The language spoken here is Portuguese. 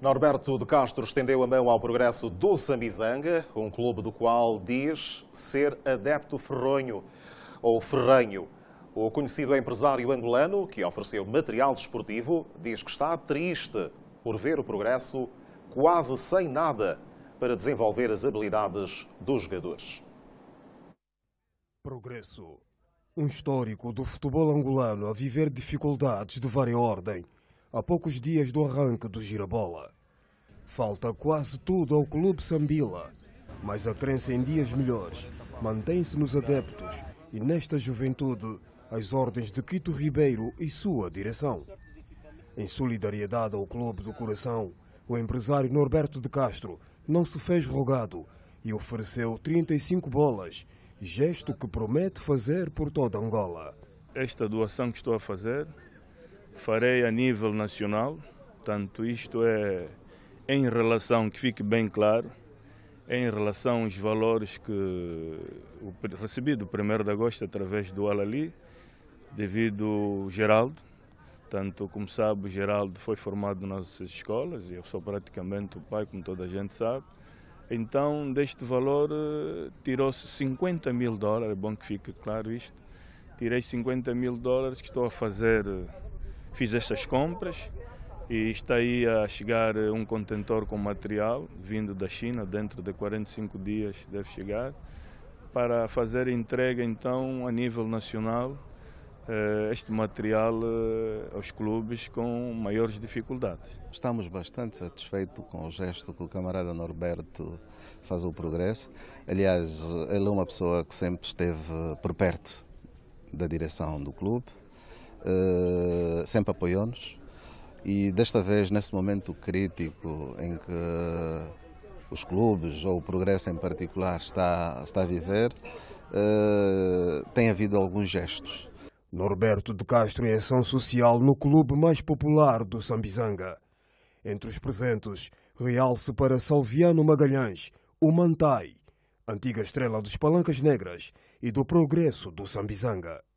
Norberto de Castro estendeu a mão ao progresso do Sambizanga, um clube do qual diz ser adepto ferronho ou ferranho. O conhecido empresário angolano, que ofereceu material desportivo, diz que está triste por ver o progresso quase sem nada para desenvolver as habilidades dos jogadores. Progresso. Um histórico do futebol angolano a viver dificuldades de várias ordem a poucos dias do arranque do Girabola. Falta quase tudo ao clube Sambila, mas a crença em dias melhores mantém-se nos adeptos e nesta juventude as ordens de Quito Ribeiro e sua direção. Em solidariedade ao clube do coração, o empresário Norberto de Castro não se fez rogado e ofereceu 35 bolas, gesto que promete fazer por toda Angola. Esta doação que estou a fazer farei a nível nacional, tanto isto é em relação, que fique bem claro, em relação aos valores que recebi do 1 de agosto através do Alali, devido ao Geraldo. Tanto como sabe, o Geraldo foi formado nas nossas escolas, e eu sou praticamente o pai, como toda a gente sabe. Então, deste valor, eh, tirou-se 50 mil dólares, é bom que fique claro isto. Tirei 50 mil dólares que estou a fazer eh, Fiz estas compras e está aí a chegar eh, um contentor com material vindo da China, dentro de 45 dias deve chegar, para fazer entrega então a nível nacional eh, este material eh, aos clubes com maiores dificuldades. Estamos bastante satisfeitos com o gesto que o camarada Norberto faz o progresso. Aliás, ele é uma pessoa que sempre esteve por perto da direção do clube eh, sempre apoiou-nos e desta vez, nesse momento crítico em que os clubes ou o Progresso em particular está, está a viver, eh, tem havido alguns gestos. Norberto de Castro em é ação social no clube mais popular do Sambizanga. Entre os presentes, realce para Salviano Magalhães, o Mantai, antiga estrela dos Palancas Negras e do Progresso do Sambizanga.